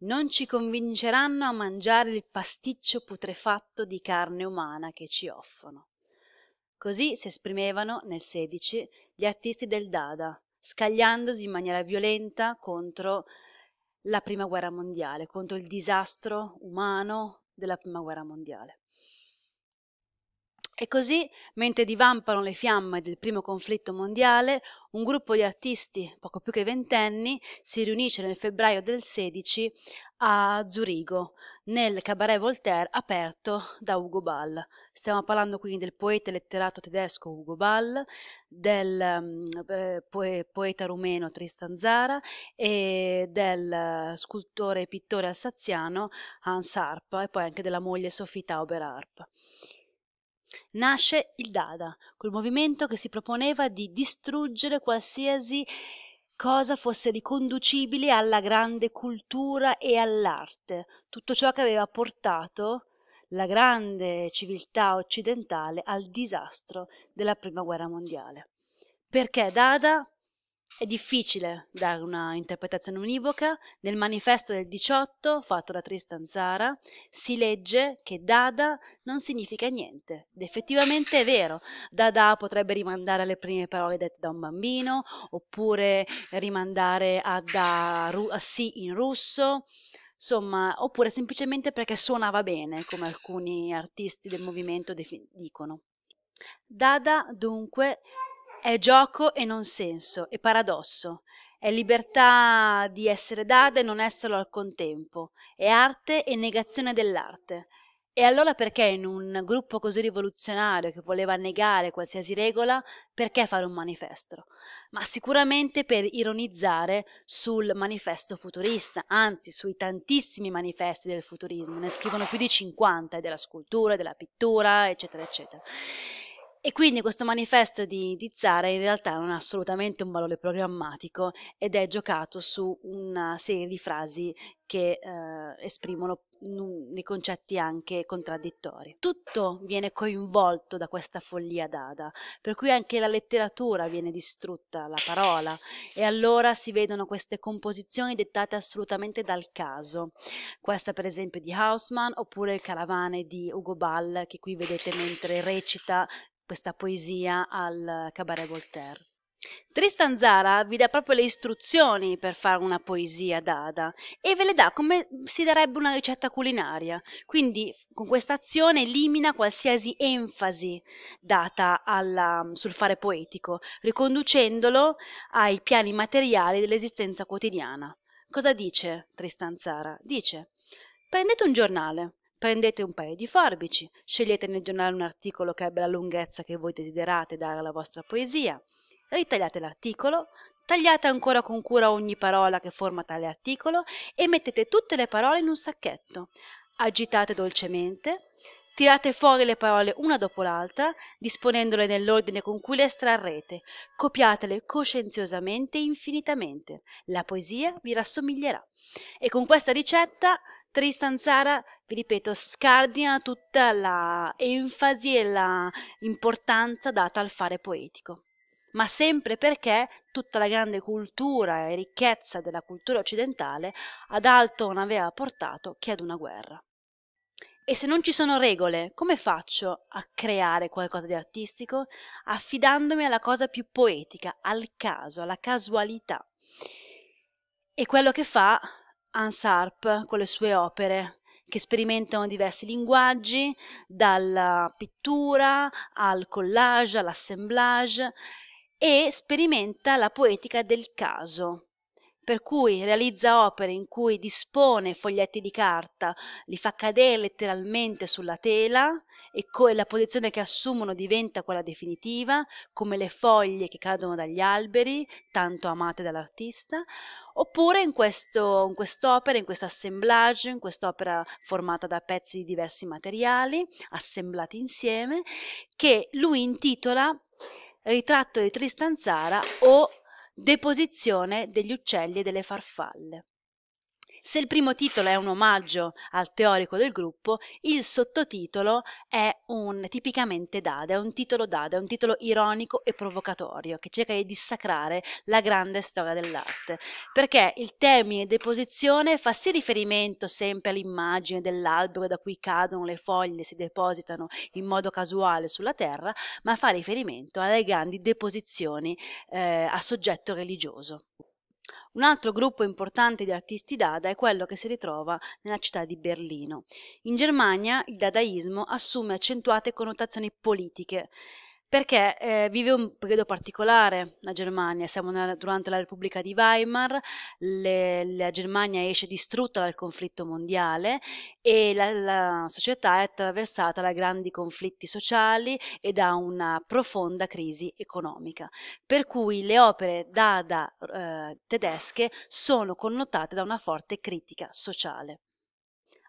non ci convinceranno a mangiare il pasticcio putrefatto di carne umana che ci offrono così si esprimevano nel 16 gli artisti del dada scagliandosi in maniera violenta contro la prima guerra mondiale contro il disastro umano della prima guerra mondiale e così, mentre divampano le fiamme del primo conflitto mondiale, un gruppo di artisti, poco più che ventenni, si riunisce nel febbraio del 16 a Zurigo, nel cabaret Voltaire aperto da Ugo Ball. Stiamo parlando quindi del poeta e letterato tedesco Ugo Ball, del mm, eh, poeta rumeno Tristan Zara e del eh, scultore e pittore alsaziano Hans Arp e poi anche della moglie Sofita Oberharp nasce il dada quel movimento che si proponeva di distruggere qualsiasi cosa fosse riconducibile alla grande cultura e all'arte, tutto ciò che aveva portato la grande civiltà occidentale al disastro della Prima Guerra Mondiale. Perché Dada è difficile dare una interpretazione univoca. Nel manifesto del 18, fatto da Tristan Zara, si legge che Dada non significa niente. Ed effettivamente è vero. Dada potrebbe rimandare alle prime parole dette da un bambino, oppure rimandare a, da, a sì in russo. Insomma, oppure semplicemente perché suonava bene, come alcuni artisti del movimento dicono. Dada, dunque, è gioco e non senso, è paradosso, è libertà di essere data e non esserlo al contempo, è arte e negazione dell'arte. E allora perché in un gruppo così rivoluzionario che voleva negare qualsiasi regola, perché fare un manifesto? Ma sicuramente per ironizzare sul manifesto futurista, anzi sui tantissimi manifesti del futurismo, ne scrivono più di 50 della scultura, della pittura, eccetera, eccetera. E quindi questo manifesto di, di Zara in realtà non ha assolutamente un valore programmatico ed è giocato su una serie di frasi che eh, esprimono dei concetti anche contraddittori. Tutto viene coinvolto da questa follia dada, per cui anche la letteratura viene distrutta, la parola, e allora si vedono queste composizioni dettate assolutamente dal caso. Questa per esempio di Hausmann oppure il Caravane di Ugo Ball che qui vedete mentre recita questa poesia al Cabaret Voltaire. Tristan Zara vi dà proprio le istruzioni per fare una poesia d'Ada e ve le dà come si darebbe una ricetta culinaria. Quindi con questa azione elimina qualsiasi enfasi data alla, sul fare poetico, riconducendolo ai piani materiali dell'esistenza quotidiana. Cosa dice Tristan Zara? Dice prendete un giornale, Prendete un paio di forbici, scegliete nel giornale un articolo che abbia la lunghezza che voi desiderate dare alla vostra poesia, ritagliate l'articolo, tagliate ancora con cura ogni parola che forma tale articolo e mettete tutte le parole in un sacchetto. Agitate dolcemente, tirate fuori le parole una dopo l'altra, disponendole nell'ordine con cui le estrarrete, copiatele coscienziosamente e infinitamente. La poesia vi rassomiglierà. E con questa ricetta Tristan Zara, vi ripeto, scardina tutta l'enfasi e l'importanza data al fare poetico ma sempre perché tutta la grande cultura e ricchezza della cultura occidentale ad alto non aveva portato che ad una guerra. E se non ci sono regole, come faccio a creare qualcosa di artistico? Affidandomi alla cosa più poetica, al caso, alla casualità. E quello che fa Hansarp con le sue opere che sperimentano diversi linguaggi, dalla pittura al collage, all'assemblage e sperimenta la poetica del caso, per cui realizza opere in cui dispone foglietti di carta, li fa cadere letteralmente sulla tela e co- la posizione che assumono diventa quella definitiva, come le foglie che cadono dagli alberi, tanto amate dall'artista, oppure in, questo, in quest'opera, in questo assemblaggio, in quest'opera formata da pezzi di diversi materiali, assemblati insieme, che lui intitola Ritratto di Tristanzara o Deposizione degli uccelli e delle farfalle. Se il primo titolo è un omaggio al teorico del gruppo, il sottotitolo è un tipicamente dada, è un titolo dada, è un titolo ironico e provocatorio che cerca di dissacrare la grande storia dell'arte, perché il termine deposizione fa sì riferimento sempre all'immagine dell'albero da cui cadono le foglie e si depositano in modo casuale sulla terra, ma fa riferimento alle grandi deposizioni eh, a soggetto religioso. Un altro gruppo importante di artisti dada è quello che si ritrova nella città di Berlino. In Germania il dadaismo assume accentuate connotazioni politiche perché eh, vive un periodo particolare la Germania, siamo nella, durante la Repubblica di Weimar, le, la Germania esce distrutta dal conflitto mondiale e la, la, società è attraversata da grandi conflitti sociali e da una profonda crisi economica, per cui le opere dada eh, tedesche sono connotate da una forte critica sociale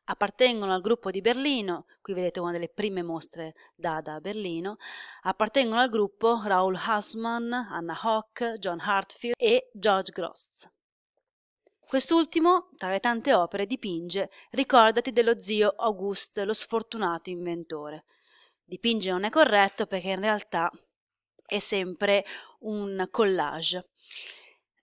appartengono al gruppo di Berlino, qui vedete una delle prime mostre dada a Berlino, appartengono al gruppo Raoul Hausmann, Anna Hock, John Hartfield e George Gross. Quest'ultimo, tra le tante opere, dipinge Ricordati dello zio Auguste, lo sfortunato inventore. Dipinge non è corretto perché in realtà è sempre un collage,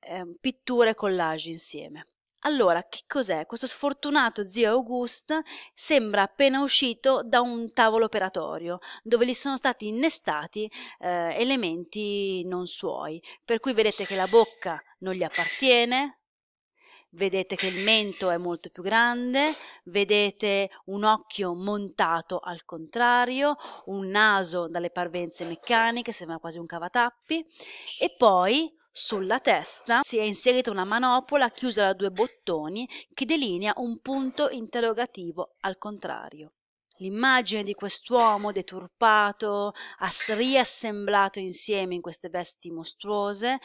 eh, pitture e collage insieme. Allora, che cos'è? Questo sfortunato zio August sembra appena uscito da un tavolo operatorio, dove gli sono stati innestati eh, elementi non suoi, per cui vedete che la bocca non gli appartiene, vedete che il mento è molto più grande, vedete un occhio montato al contrario, un naso dalle parvenze meccaniche, sembra quasi un cavatappi, e poi sulla testa si è inserita una manopola chiusa da due bottoni che delinea un punto interrogativo al contrario. L'immagine di quest'uomo deturpato, riassemblato insieme in queste vesti mostruose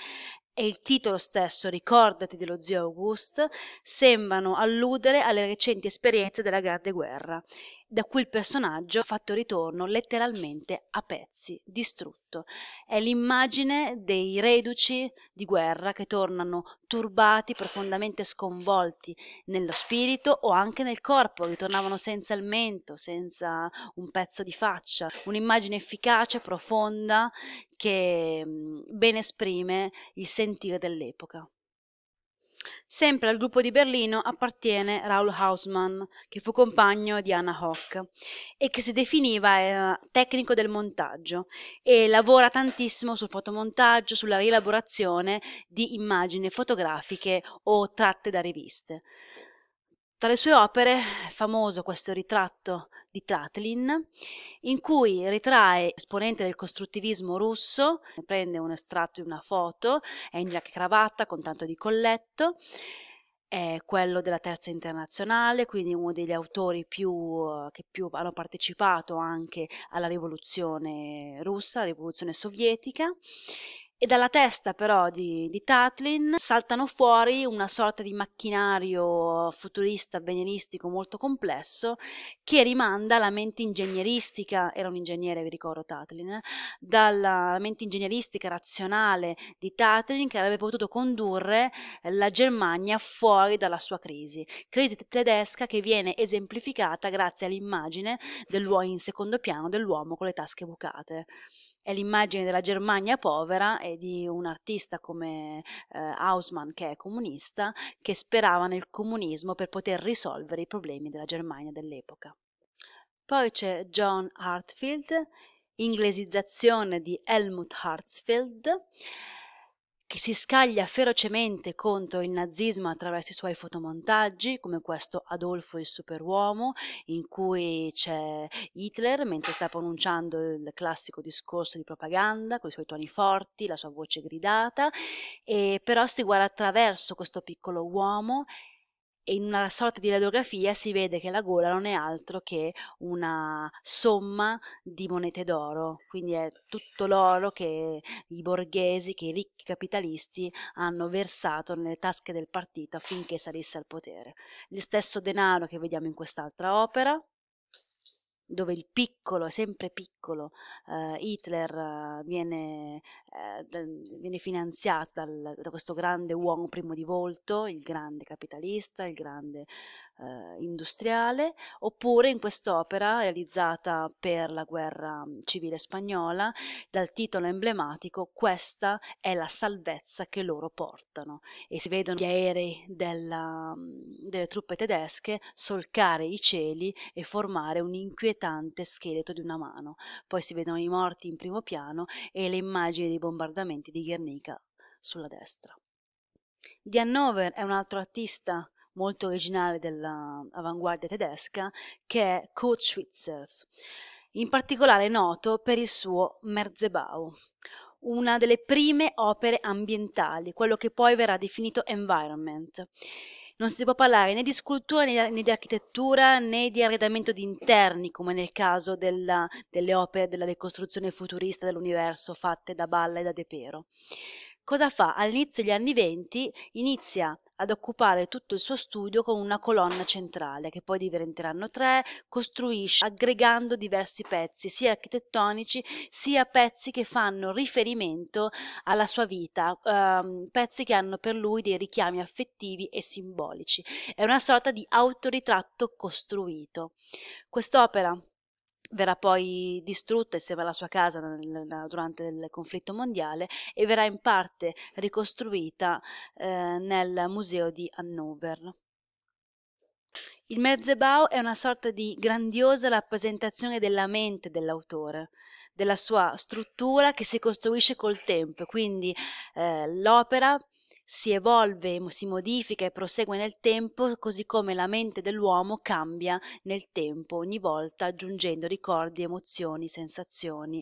e il titolo stesso, Ricordati dello zio August, sembrano alludere alle recenti esperienze della Grande Guerra da cui il personaggio ha fatto ritorno letteralmente a pezzi, distrutto. È l'immagine dei reduci di guerra che tornano turbati, profondamente sconvolti nello spirito o anche nel corpo, ritornavano senza il mento, senza un pezzo di faccia. Un'immagine efficace, profonda, che ben esprime il sentire dell'epoca. Sempre al gruppo di Berlino appartiene Raoul Hausmann, che fu compagno di Anna Hock e che si definiva eh, tecnico del montaggio e lavora tantissimo sul fotomontaggio, sulla rielaborazione di immagini fotografiche o tratte da riviste. Tra le sue opere è famoso questo ritratto di Tatlin, in cui ritrae esponente del costruttivismo russo, prende un estratto di una foto, è in giacca e cravatta con tanto di colletto, è quello della terza internazionale, quindi uno degli autori più, che più hanno partecipato anche alla rivoluzione russa, alla rivoluzione sovietica e dalla testa però di, di Tatlin saltano fuori una sorta di macchinario futurista avveniristico molto complesso che rimanda alla mente ingegneristica, era un ingegnere vi ricordo Tatlin, eh? dalla mente ingegneristica razionale di Tatlin che avrebbe potuto condurre la Germania fuori dalla sua crisi, crisi tedesca che viene esemplificata grazie all'immagine dell'uomo in secondo piano dell'uomo con le tasche bucate è l'immagine della Germania povera e di un artista come eh, Hausmann che è comunista che sperava nel comunismo per poter risolvere i problemi della Germania dell'epoca. Poi c'è John Hartfield, inglesizzazione di Helmut Hartfield che si scaglia ferocemente contro il nazismo attraverso i suoi fotomontaggi, come questo Adolfo il superuomo, in cui c'è Hitler mentre sta pronunciando il classico discorso di propaganda, con i suoi toni forti, la sua voce gridata, e però si guarda attraverso questo piccolo uomo e in una sorta di radiografia si vede che la gola non è altro che una somma di monete d'oro, quindi è tutto l'oro che i borghesi, che i ricchi capitalisti hanno versato nelle tasche del partito affinché salisse al potere. Lo stesso denaro che vediamo in quest'altra opera, dove il piccolo, sempre piccolo, eh, Hitler eh, viene, eh, viene finanziato dal, da questo grande uomo primo di volto, il grande capitalista, il grande eh, industriale, oppure in quest'opera realizzata per la guerra civile spagnola dal titolo emblematico Questa è la salvezza che loro portano e si vedono gli aerei della, delle truppe tedesche solcare i cieli e formare un'inquietante inquietante scheletro di una mano. Poi si vedono i morti in primo piano e le immagini dei bombardamenti di Guernica sulla destra. Di Hanover è un altro artista molto originale dell'avanguardia tedesca che è Kurt Schwitzers, in particolare noto per il suo Merzebau, una delle prime opere ambientali, quello che poi verrà definito environment. Non si può parlare né di scultura né, di architettura né di arredamento di interni, come nel caso della, delle opere della ricostruzione futurista dell'universo fatte da Balla e da De Pero cosa fa? All'inizio degli anni 20 inizia ad occupare tutto il suo studio con una colonna centrale, che poi diventeranno tre, costruisce aggregando diversi pezzi, sia architettonici sia pezzi che fanno riferimento alla sua vita, ehm, pezzi che hanno per lui dei richiami affettivi e simbolici. È una sorta di autoritratto costruito. Quest'opera verrà poi distrutta insieme alla sua casa nel, durante il conflitto mondiale e verrà in parte ricostruita eh, nel museo di Hannover. Il Merzebau è una sorta di grandiosa rappresentazione della mente dell'autore, della sua struttura che si costruisce col tempo, quindi eh, l'opera si evolve, si modifica e prosegue nel tempo, così come la mente dell'uomo cambia nel tempo, ogni volta aggiungendo ricordi, emozioni, sensazioni.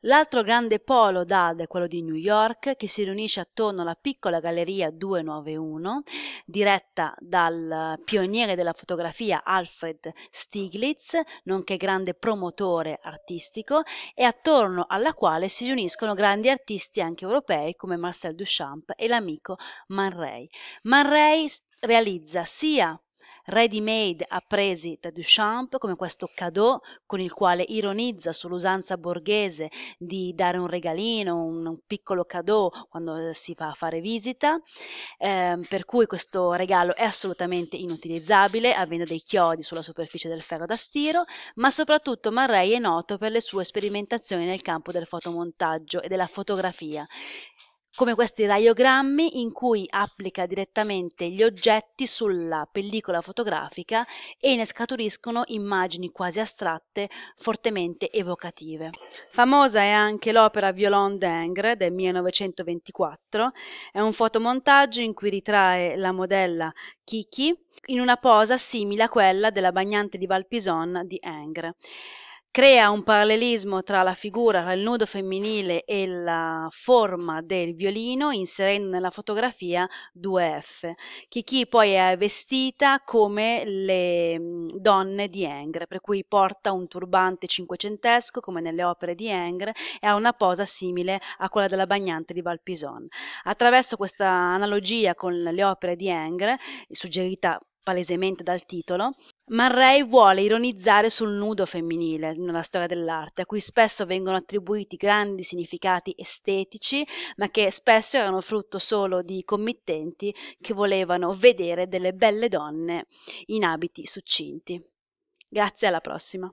L'altro grande polo DAD è quello di New York che si riunisce attorno alla piccola galleria 291 diretta dal pioniere della fotografia Alfred Stiglitz, nonché grande promotore artistico e attorno alla quale si riuniscono grandi artisti anche europei come Marcel Duchamp e l'amico Man Ray. Man Ray realizza sia ready-made appresi da Duchamp come questo cadeau con il quale ironizza sull'usanza borghese di dare un regalino, un, un piccolo cadeau quando eh, si va a fare visita, eh, per cui questo regalo è assolutamente inutilizzabile avendo dei chiodi sulla superficie del ferro da stiro, ma soprattutto Marray è noto per le sue sperimentazioni nel campo del fotomontaggio e della fotografia come questi radiogrammi in cui applica direttamente gli oggetti sulla pellicola fotografica e ne scaturiscono immagini quasi astratte, fortemente evocative. Famosa è anche l'opera Violon d'Engre del 1924, è un fotomontaggio in cui ritrae la modella Kiki in una posa simile a quella della bagnante di Valpison di Engre crea un parallelismo tra la figura, tra il nudo femminile e la forma del violino, inserendo nella fotografia due F. Kiki poi è vestita come le mm, donne di Engre, per cui porta un turbante cinquecentesco, come nelle opere di Engre, e ha una posa simile a quella della bagnante di Valpison. Attraverso questa analogia con le opere di Engre, suggerita palesemente dal titolo, Marray vuole ironizzare sul nudo femminile nella storia dell'arte, a cui spesso vengono attribuiti grandi significati estetici, ma che spesso erano frutto solo di committenti che volevano vedere delle belle donne in abiti succinti. Grazie, alla prossima.